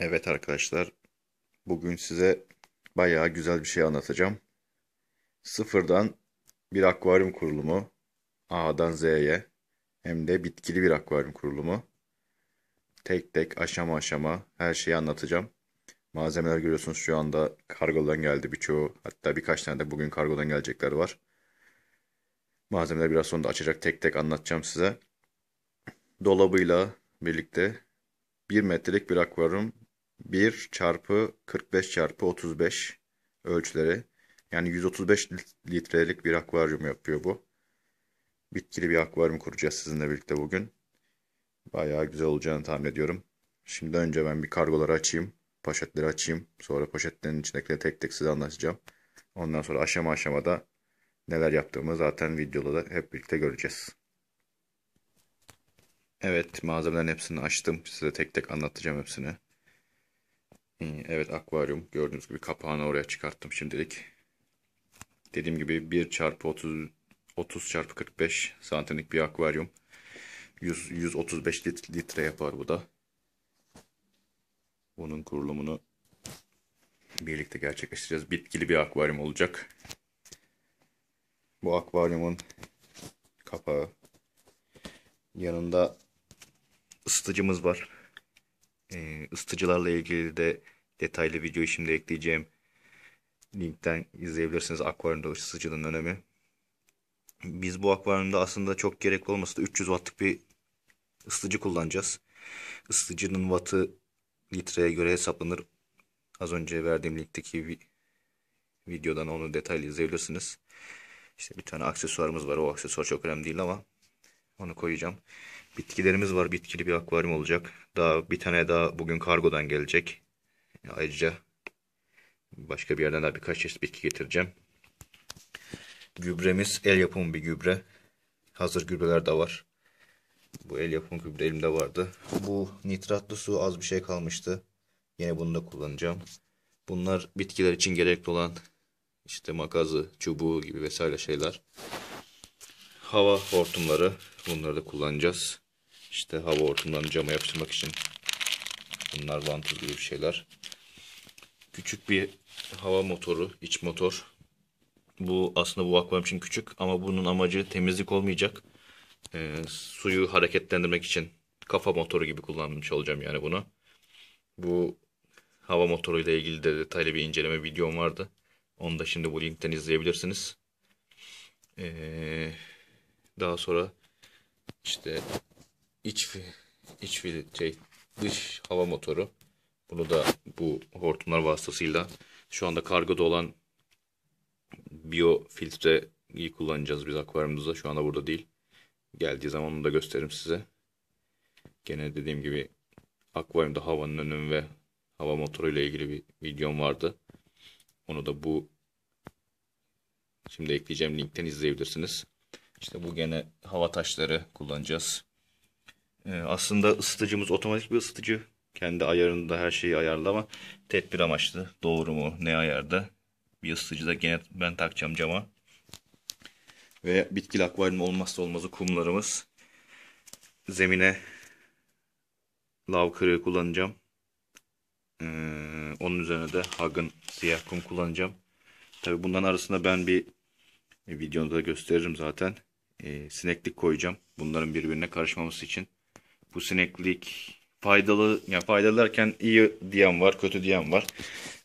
Evet arkadaşlar, bugün size bayağı güzel bir şey anlatacağım. Sıfırdan bir akvaryum kurulumu, A'dan Z'ye hem de bitkili bir akvaryum kurulumu. Tek tek aşama aşama her şeyi anlatacağım. Malzemeler görüyorsunuz şu anda kargodan geldi birçoğu. Hatta birkaç tane de bugün kargodan gelecekler var. Malzemeler biraz sonra da açacak tek tek anlatacağım size. Dolabıyla birlikte 1 metrelik bir akvaryum 1 çarpı 45 çarpı 35 ölçüleri. Yani 135 litrelik bir akvaryum yapıyor bu. Bitkili bir akvaryum kuracağız sizinle birlikte bugün. Bayağı güzel olacağını tahmin ediyorum. Şimdi önce ben bir kargoları açayım. Poşetleri açayım. Sonra poşetlerin içindekileri tek tek size anlatacağım. Ondan sonra aşama aşamada neler yaptığımı zaten videoda da hep birlikte göreceğiz. Evet malzemelerin hepsini açtım. Size tek tek anlatacağım hepsini. Hmm, evet akvaryum gördüğünüz gibi kapağını oraya çıkarttım şimdilik. Dediğim gibi 1 çarpı 30 30 çarpı 45 santimlik bir akvaryum. 100, 135 litre yapar bu da. Bunun kurulumunu birlikte gerçekleştireceğiz. Bitkili bir akvaryum olacak. Bu akvaryumun kapağı. Yanında ısıtıcımız var e, ısıtıcılarla ilgili de detaylı videoyu şimdi ekleyeceğim. Linkten izleyebilirsiniz akvaryumda ısıtıcının önemi. Biz bu akvaryumda aslında çok gerek olmasa da 300 wattlık bir ısıtıcı kullanacağız. Isıtıcının wattı litreye göre hesaplanır. Az önce verdiğim linkteki vi videodan onu detaylı izleyebilirsiniz. İşte bir tane aksesuarımız var. O aksesuar çok önemli değil ama onu koyacağım. Bitkilerimiz var. Bitkili bir akvaryum olacak. Daha bir tane daha bugün kargodan gelecek. Ayrıca başka bir yerden daha birkaç çeşit bitki getireceğim. Gübremiz el yapımı bir gübre. Hazır gübreler de var. Bu el yapımı gübre elimde vardı. Bu nitratlı su az bir şey kalmıştı. Yine bunu da kullanacağım. Bunlar bitkiler için gerekli olan işte makazı, çubuğu gibi vesaire şeyler. Hava hortumları bunları da kullanacağız. İşte hava hortumlarını cama yapıştırmak için bunlar vantuz gibi bir şeyler. Küçük bir hava motoru, iç motor. Bu aslında bu akvaryum için küçük ama bunun amacı temizlik olmayacak. E, suyu hareketlendirmek için kafa motoru gibi kullanmış olacağım yani bunu. Bu hava motoruyla ilgili de detaylı bir inceleme videom vardı. Onu da şimdi bu linkten izleyebilirsiniz. Ee, daha sonra işte iç iç şey, dış hava motoru. Bunu da bu hortumlar vasıtasıyla şu anda kargoda olan biyofiltreyi kullanacağız biz akvaryumumuzda. Şu anda burada değil. Geldiği zaman onu da gösteririm size. Gene dediğim gibi akvaryumda havanın önüm ve hava motoru ile ilgili bir videom vardı. Onu da bu şimdi ekleyeceğim linkten izleyebilirsiniz. İşte bu gene hava taşları kullanacağız. Ee, aslında ısıtıcımız otomatik bir ısıtıcı. Kendi ayarında her şeyi ayarlı ama tedbir amaçlı. Doğru mu? Ne ayarda? Bir ısıtıcı da gene ben takacağım cama. Ve bitkili akvaryum olmazsa olmazı kumlarımız. Zemine lav kırığı kullanacağım. Ee, onun üzerine de Hag'ın siyah kum kullanacağım. Tabi bundan arasında ben bir e, videoda gösteririm zaten. E, sineklik koyacağım. Bunların birbirine karışmaması için bu sineklik faydalı yani faydalarken iyi diyen var, kötü diyen var.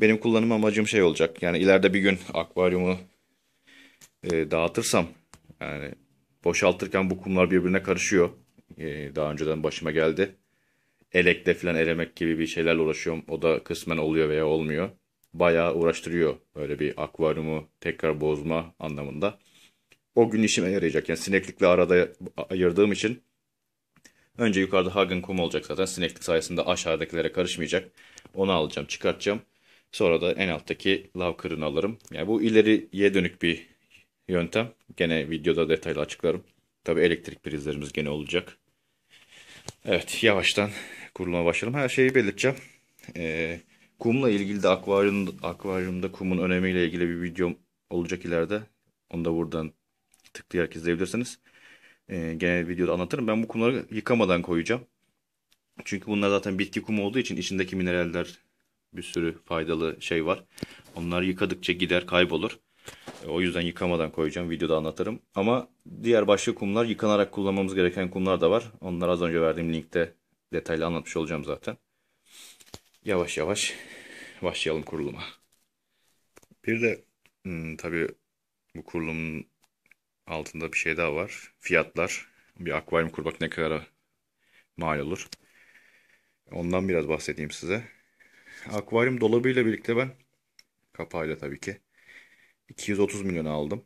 Benim kullanım amacım şey olacak. Yani ileride bir gün akvaryumu e, dağıtırsam yani boşaltırken bu kumlar birbirine karışıyor. E, daha önceden başıma geldi. Elekle falan elemek gibi bir şeylerle uğraşıyorum. O da kısmen oluyor veya olmuyor. Bayağı uğraştırıyor böyle bir akvaryumu tekrar bozma anlamında. O gün işime yarayacak. Yani sineklikle arada ayırdığım için Önce yukarıda Hagen kum olacak zaten. Sineklik sayesinde aşağıdakilere karışmayacak. Onu alacağım, çıkartacağım. Sonra da en alttaki lav alırım. Yani bu ileriye dönük bir yöntem. Gene videoda detaylı açıklarım. Tabi elektrik prizlerimiz gene olacak. Evet yavaştan kuruluma başlayalım. Her şeyi belirteceğim. Ee, kumla ilgili de akvaryum, akvaryumda kumun önemiyle ilgili bir videom olacak ileride. Onu da buradan tıklayarak izleyebilirsiniz. E, genel videoda anlatırım. Ben bu kumları yıkamadan koyacağım. Çünkü bunlar zaten bitki kumu olduğu için içindeki mineraller bir sürü faydalı şey var. Onlar yıkadıkça gider kaybolur. E, o yüzden yıkamadan koyacağım. Videoda anlatırım. Ama diğer başka kumlar yıkanarak kullanmamız gereken kumlar da var. Onları az önce verdiğim linkte detaylı anlatmış olacağım zaten. Yavaş yavaş başlayalım kuruluma. Bir de hmm, tabii bu kurulumun altında bir şey daha var. Fiyatlar. Bir akvaryum kurmak ne kadar mal olur. Ondan biraz bahsedeyim size. Akvaryum dolabıyla birlikte ben kapağıyla tabii ki 230 milyon aldım.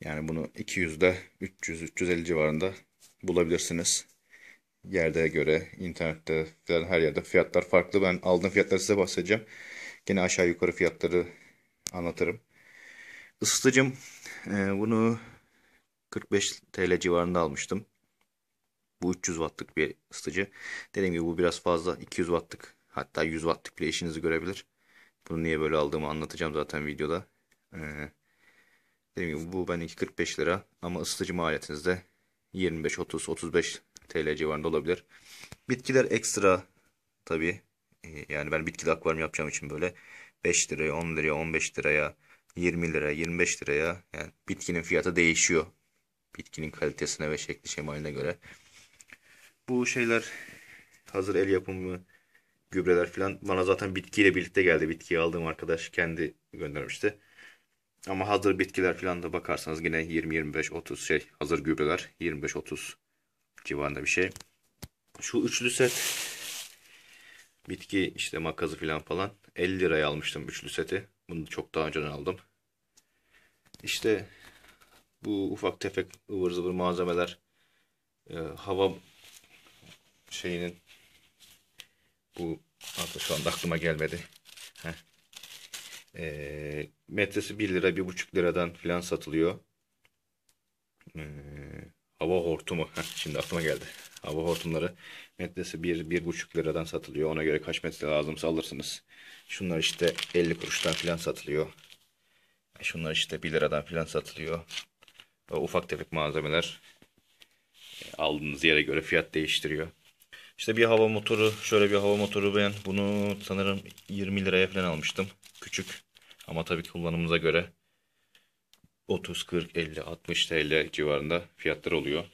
Yani bunu 200'de 300-350 civarında bulabilirsiniz. Yerde göre, internette falan her yerde fiyatlar farklı. Ben aldığım fiyatları size bahsedeceğim. Gene aşağı yukarı fiyatları anlatırım. Isıtıcım e, bunu 45 TL civarında almıştım. Bu 300 wattlık bir ısıtıcı. Dediğim gibi bu biraz fazla 200 wattlık hatta 100 wattlık bile işinizi görebilir. Bunu niye böyle aldığımı anlatacağım zaten videoda. Ee, dediğim gibi bu ben 45 lira ama ısıtıcı maliyetinizde 25-30-35 TL civarında olabilir. Bitkiler ekstra tabi. E, yani ben bitkili akvaryum yapacağım için böyle 5 liraya, 10 liraya, 15 liraya 20 lira 25 liraya yani bitkinin fiyatı değişiyor. Bitkinin kalitesine ve şekli şemaline göre. Bu şeyler hazır el yapımı gübreler falan bana zaten bitkiyle birlikte geldi. Bitkiyi aldığım arkadaş kendi göndermişti. Ama hazır bitkiler falan da bakarsanız yine 20-25-30 şey hazır gübreler 25-30 civarında bir şey. Şu üçlü set bitki işte makası falan falan 50 liraya almıştım üçlü seti. Bunu çok daha önceden aldım işte bu ufak tefek ıvır zıvır malzemeler e, hava şeyinin bu artık şu anda aklıma gelmedi. E, metresi 1 lira 1,5 liradan filan satılıyor. E, hava hortumu. Heh, şimdi aklıma geldi. Hava hortumları metresi 1-1,5 liradan satılıyor. Ona göre kaç metre lazımsa alırsınız. Şunlar işte 50 kuruştan filan satılıyor. Şunlar işte 1 liradan filan satılıyor. Böyle ufak tefek malzemeler e, aldığınız yere göre fiyat değiştiriyor. İşte bir hava motoru, şöyle bir hava motoru ben bunu sanırım 20 liraya falan almıştım. Küçük ama tabii ki göre 30, 40, 50, 60 TL civarında fiyatlar oluyor.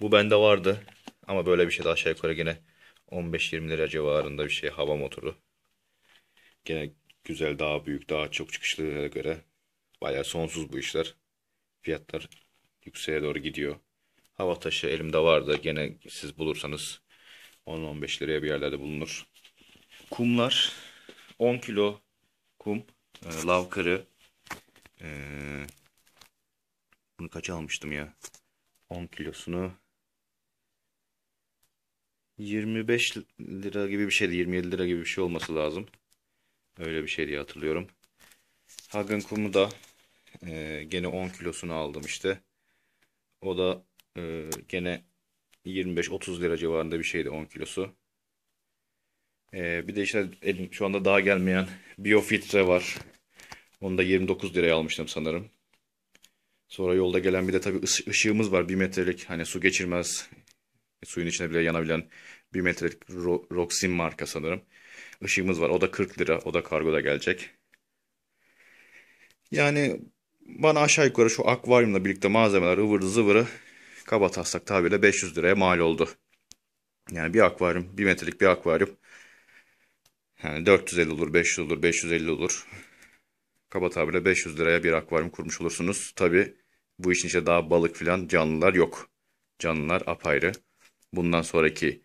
Bu bende vardı ama böyle bir şey de aşağı yukarı gene 15-20 lira civarında bir şey hava motoru. Genel güzel, daha büyük, daha çok çıkışlılara göre bayağı sonsuz bu işler. Fiyatlar yükseğe doğru gidiyor. Hava taşı elimde vardı. Gene siz bulursanız 10-15 liraya bir yerlerde bulunur. Kumlar 10 kilo kum, e, lav kırı. E, bunu kaç almıştım ya? 10 kilosunu 25 lira gibi bir şeydi. 27 lira gibi bir şey olması lazım. Öyle bir şey diye hatırlıyorum. Hagen kumu da e, gene 10 kilosunu aldım işte. O da e, gene 25-30 lira civarında bir şeydi 10 kilosu. E, bir de işte elim, şu anda daha gelmeyen biyofiltre var. Onu da 29 liraya almıştım sanırım. Sonra yolda gelen bir de tabii ışığımız var. Bir metrelik hani su geçirmez. Suyun içine bile yanabilen bir metrelik Roxin marka sanırım ışığımız var. O da 40 lira. O da kargoda gelecek. Yani bana aşağı yukarı şu akvaryumla birlikte malzemeler ıvırı zıvırı kaba taslak tabirle 500 liraya mal oldu. Yani bir akvaryum, bir metrelik bir akvaryum. Yani 450 olur, 500 olur, 550 olur. Kaba tabirle 500 liraya bir akvaryum kurmuş olursunuz. Tabi bu işin içinde daha balık filan canlılar yok. Canlılar apayrı. Bundan sonraki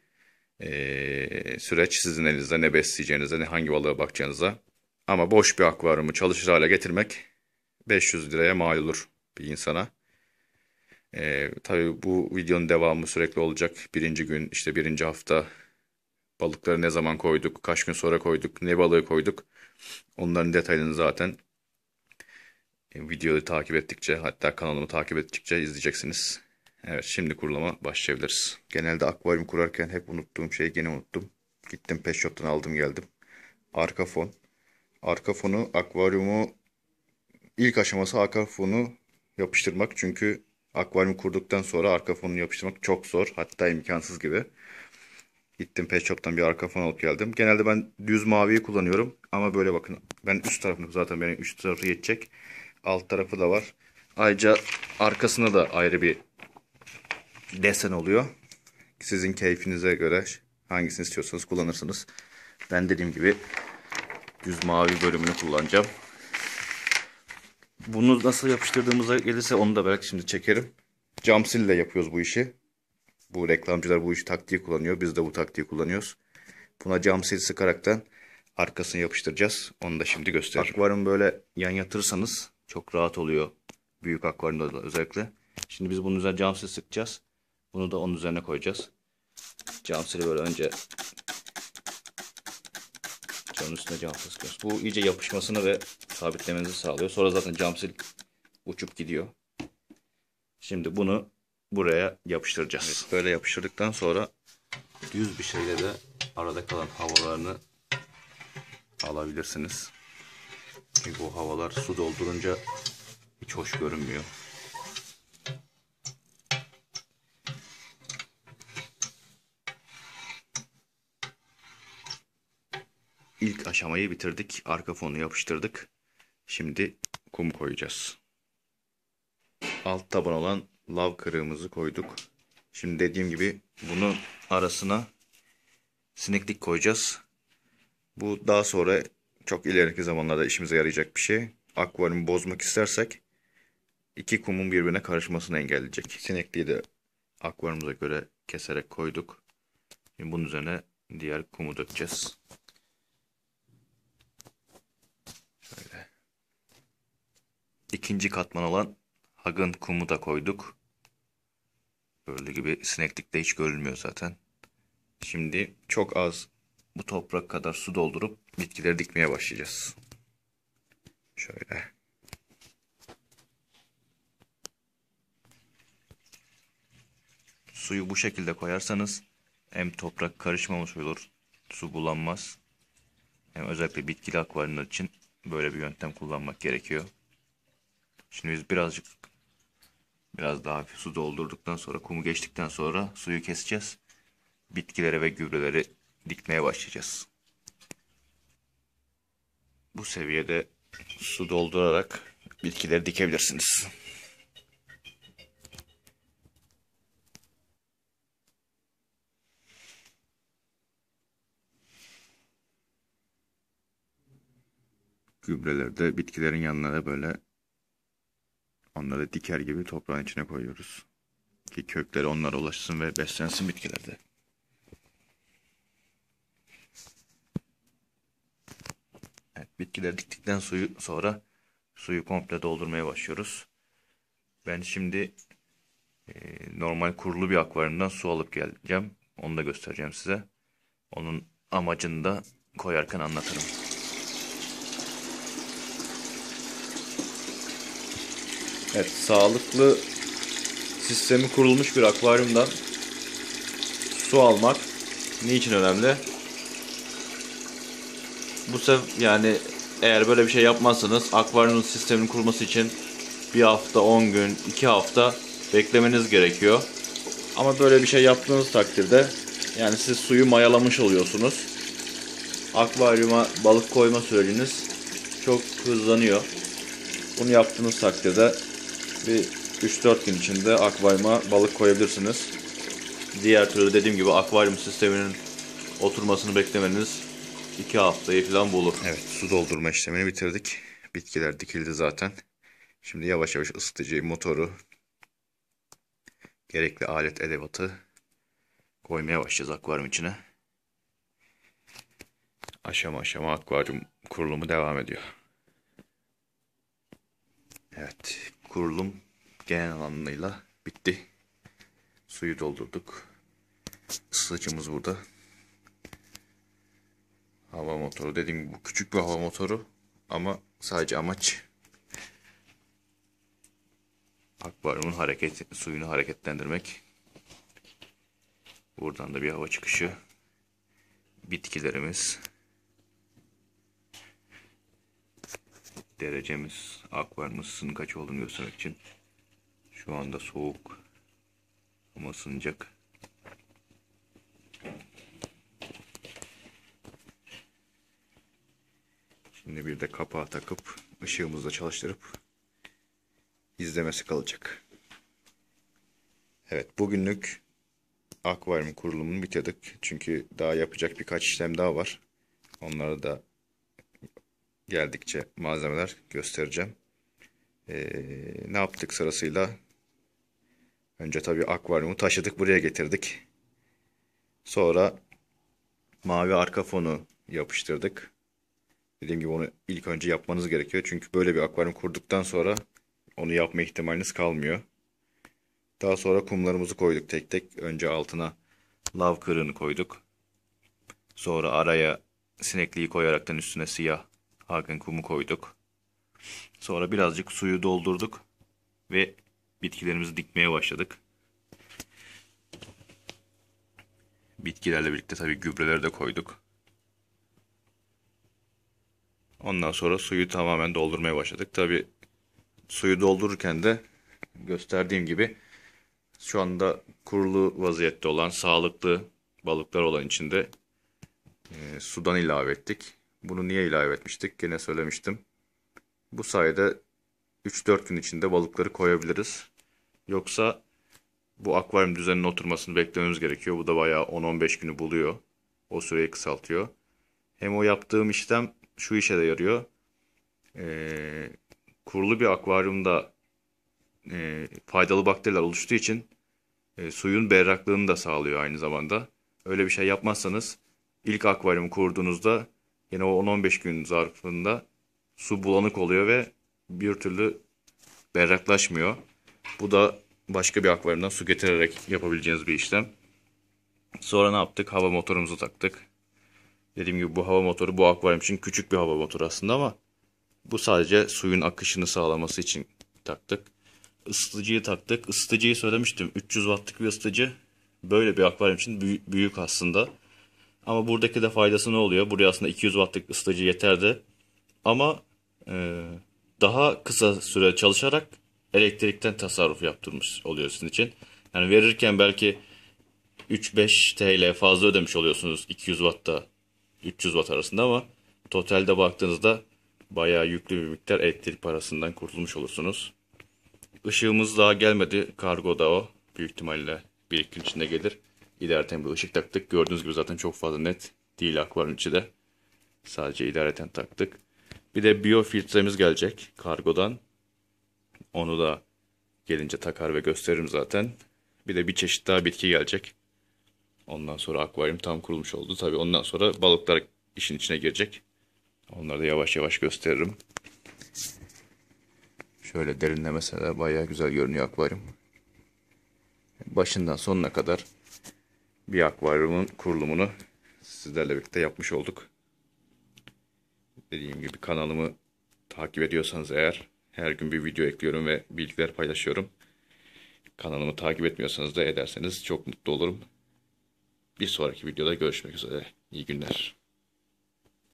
e, süreç sizin elinizde ne besleyeceğinize ne hangi balığa bakacağınıza. Ama boş bir akvaryumu çalışır hale getirmek 500 liraya mal olur bir insana. E, tabii bu videonun devamı sürekli olacak. Birinci gün işte birinci hafta balıkları ne zaman koyduk, kaç gün sonra koyduk, ne balığı koyduk. Onların detayını zaten e, videoyu takip ettikçe hatta kanalımı takip ettikçe izleyeceksiniz. Evet şimdi kurulama başlayabiliriz. Genelde akvaryum kurarken hep unuttuğum şeyi gene unuttum. Gittim Pet Shop'tan aldım geldim. Arka fon. Arka fonu akvaryumu ilk aşaması arka fonu yapıştırmak. Çünkü akvaryum kurduktan sonra arka fonu yapıştırmak çok zor. Hatta imkansız gibi. Gittim Pet Shop'tan bir arka fon alıp geldim. Genelde ben düz maviyi kullanıyorum. Ama böyle bakın. Ben üst tarafını zaten benim üst tarafı yetecek. Alt tarafı da var. Ayrıca arkasına da ayrı bir desen oluyor. Sizin keyfinize göre hangisini istiyorsanız kullanırsınız. Ben dediğim gibi düz mavi bölümünü kullanacağım. Bunu nasıl yapıştırdığımıza gelirse onu da bırak şimdi çekerim. Cam sille yapıyoruz bu işi. Bu reklamcılar bu işi taktiği kullanıyor. Biz de bu taktiği kullanıyoruz. Buna cam sil sıkaraktan arkasını yapıştıracağız. Onu da şimdi göstereceğim. Akvaryum böyle yan yatırırsanız çok rahat oluyor. Büyük akvaryumda özellikle. Şimdi biz bunun üzerine cam sil sıkacağız. Bunu da onun üzerine koyacağız. Cam sili böyle önce camın üstüne cam sıkıyoruz. Bu iyice yapışmasını ve sabitlemenizi sağlıyor. Sonra zaten cam sil uçup gidiyor. Şimdi bunu buraya yapıştıracağız. Evet, böyle yapıştırdıktan sonra düz bir şeyle de arada kalan havalarını alabilirsiniz. Çünkü o havalar su doldurunca hiç hoş görünmüyor. ilk aşamayı bitirdik. Arka fonu yapıştırdık. Şimdi kum koyacağız. Alt taban olan lav kırığımızı koyduk. Şimdi dediğim gibi bunu arasına sineklik koyacağız. Bu daha sonra çok ileriki zamanlarda işimize yarayacak bir şey. Akvaryumu bozmak istersek iki kumun birbirine karışmasını engelleyecek. Sinekliği de akvaryumuza göre keserek koyduk. Şimdi bunun üzerine diğer kumu dökeceğiz. ikinci katman olan Hag'ın kumu da koyduk. Böyle gibi sineklikte hiç görülmüyor zaten. Şimdi çok az bu toprak kadar su doldurup bitkileri dikmeye başlayacağız. Şöyle. Suyu bu şekilde koyarsanız hem toprak karışmamış olur, su bulanmaz. Hem özellikle bitkili akvaryumlar için böyle bir yöntem kullanmak gerekiyor. Şimdi biz birazcık biraz daha su doldurduktan sonra kumu geçtikten sonra suyu keseceğiz. Bitkilere ve gübreleri dikmeye başlayacağız. Bu seviyede su doldurarak bitkileri dikebilirsiniz. Gübreleri de bitkilerin yanına da böyle Onları diker gibi toprağın içine koyuyoruz. Ki kökleri onlara ulaşsın ve beslensin bitkilerde. Evet, bitkileri diktikten suyu, sonra suyu komple doldurmaya başlıyoruz. Ben şimdi e, normal kurulu bir akvaryumdan su alıp geleceğim. Onu da göstereceğim size. Onun amacını da koyarken anlatırım. Evet, sağlıklı sistemi kurulmuş bir akvaryumdan su almak niçin önemli? Bu sef yani eğer böyle bir şey yapmazsanız akvaryumun sistemin kurulması için bir hafta, 10 gün, 2 hafta beklemeniz gerekiyor. Ama böyle bir şey yaptığınız takdirde yani siz suyu mayalamış oluyorsunuz. Akvaryuma balık koyma süreciniz çok hızlanıyor. Bunu yaptığınız takdirde bir 3-4 gün içinde akvaryuma balık koyabilirsiniz. Diğer türlü dediğim gibi akvaryum sisteminin oturmasını beklemeniz 2 haftayı falan bulur. Evet su doldurma işlemini bitirdik. Bitkiler dikildi zaten. Şimdi yavaş yavaş ısıtıcıyı, motoru, gerekli alet edevatı koymaya başlayacağız akvaryum içine. Aşama aşama akvaryum kurulumu devam ediyor. Evet, kurulum genel anlamıyla bitti. Suyu doldurduk. Isıtıcımız burada. Hava motoru dediğim gibi bu küçük bir hava motoru ama sadece amaç akvaryumun hareket suyunu hareketlendirmek. Buradan da bir hava çıkışı. Bitkilerimiz derecemiz akvaryumun kaç olduğunu göstermek için. Şu anda soğuk ama sıcak. Şimdi bir de kapağı takıp ışığımızı çalıştırıp izlemesi kalacak. Evet bugünlük akvaryum kurulumunu bitirdik. Çünkü daha yapacak birkaç işlem daha var. Onları da geldikçe malzemeler göstereceğim. Ee, ne yaptık sırasıyla? Önce tabii akvaryumu taşıdık buraya getirdik. Sonra mavi arka fonu yapıştırdık. Dediğim gibi onu ilk önce yapmanız gerekiyor. Çünkü böyle bir akvaryum kurduktan sonra onu yapma ihtimaliniz kalmıyor. Daha sonra kumlarımızı koyduk tek tek. Önce altına lav kırığını koyduk. Sonra araya sinekliği koyaraktan üstüne siyah Hakan kumu koyduk. Sonra birazcık suyu doldurduk ve bitkilerimizi dikmeye başladık. Bitkilerle birlikte tabii gübreleri de koyduk. Ondan sonra suyu tamamen doldurmaya başladık. Tabii suyu doldururken de gösterdiğim gibi şu anda kurulu vaziyette olan sağlıklı balıklar olan içinde e, sudan ilave ettik. Bunu niye ilave etmiştik? Gene söylemiştim. Bu sayede 3-4 gün içinde balıkları koyabiliriz. Yoksa bu akvaryum düzeninin oturmasını beklememiz gerekiyor. Bu da bayağı 10-15 günü buluyor. O süreyi kısaltıyor. Hem o yaptığım işlem şu işe de yarıyor. Ee, kurulu bir akvaryumda e, faydalı bakteriler oluştuğu için e, suyun berraklığını da sağlıyor aynı zamanda. Öyle bir şey yapmazsanız ilk akvaryum kurduğunuzda yine o 10-15 gün zarfında su bulanık oluyor ve bir türlü berraklaşmıyor. Bu da başka bir akvaryumdan su getirerek yapabileceğiniz bir işlem. Sonra ne yaptık? Hava motorumuzu taktık. Dediğim gibi bu hava motoru bu akvaryum için küçük bir hava motoru aslında ama bu sadece suyun akışını sağlaması için taktık. Isıtıcıyı taktık. Isıtıcıyı söylemiştim. 300 wattlık bir ısıtıcı. Böyle bir akvaryum için büyük aslında. Ama buradaki de faydası ne oluyor? Buraya aslında 200 wattlık ısıtıcı yeterdi. Ama e, daha kısa süre çalışarak elektrikten tasarruf yaptırmış oluyorsunuz için. Yani verirken belki 3-5 TL fazla ödemiş oluyorsunuz 200 wattta 300 watt arasında ama totalde baktığınızda bayağı yüklü bir miktar elektrik parasından kurtulmuş olursunuz. Işığımız daha gelmedi. kargo da o. Büyük ihtimalle bir iki gün içinde gelir idareten bir ışık taktık. Gördüğünüz gibi zaten çok fazla net değil akvaryum içi de. Sadece idareten taktık. Bir de biyofiltremiz gelecek kargodan. Onu da gelince takar ve gösteririm zaten. Bir de bir çeşit daha bitki gelecek. Ondan sonra akvaryum tam kurulmuş oldu. Tabi ondan sonra balıklar işin içine girecek. Onları da yavaş yavaş gösteririm. Şöyle derinlemesine de bayağı güzel görünüyor akvaryum. Başından sonuna kadar bir akvaryumun kurulumunu sizlerle birlikte yapmış olduk. Dediğim gibi kanalımı takip ediyorsanız eğer her gün bir video ekliyorum ve bilgiler paylaşıyorum. Kanalımı takip etmiyorsanız da ederseniz çok mutlu olurum. Bir sonraki videoda görüşmek üzere. İyi günler.